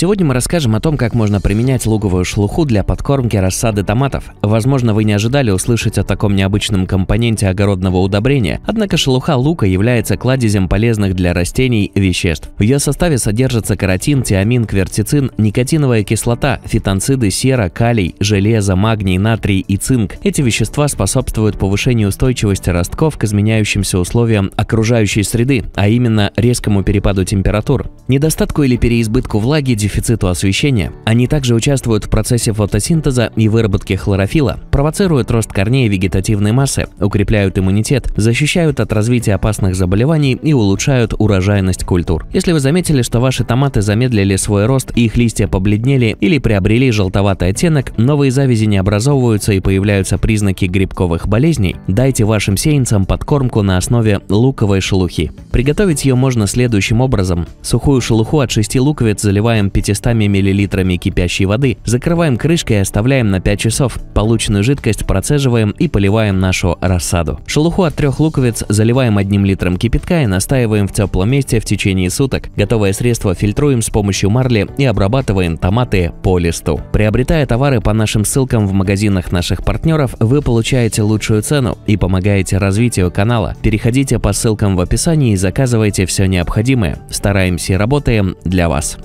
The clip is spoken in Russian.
Сегодня мы расскажем о том, как можно применять луговую шелуху для подкормки рассады томатов. Возможно, вы не ожидали услышать о таком необычном компоненте огородного удобрения, однако шелуха лука является кладезем полезных для растений веществ. В ее составе содержатся каротин, тиамин, кверцицин, никотиновая кислота, фитонциды, сера, калий, железо, магний, натрий и цинк. Эти вещества способствуют повышению устойчивости ростков к изменяющимся условиям окружающей среды, а именно резкому перепаду температур. Недостатку или переизбытку влаги дефициту освещения. Они также участвуют в процессе фотосинтеза и выработке хлорофила, провоцируют рост корней вегетативной массы, укрепляют иммунитет, защищают от развития опасных заболеваний и улучшают урожайность культур. Если вы заметили, что ваши томаты замедлили свой рост и их листья побледнели или приобрели желтоватый оттенок, новые завязи не образовываются и появляются признаки грибковых болезней, дайте вашим сеянцам подкормку на основе луковой шелухи. Приготовить ее можно следующим образом. Сухую шелуху от 6 луковиц заливаем 500 мл кипящей воды, закрываем крышкой и оставляем на 5 часов. Полученную жидкость процеживаем и поливаем нашу рассаду. Шелуху от трех луковиц заливаем одним литром кипятка и настаиваем в теплом месте в течение суток. Готовое средство фильтруем с помощью марли и обрабатываем томаты по листу. Приобретая товары по нашим ссылкам в магазинах наших партнеров, вы получаете лучшую цену и помогаете развитию канала. Переходите по ссылкам в описании и заказывайте все необходимое. Стараемся и работаем для вас.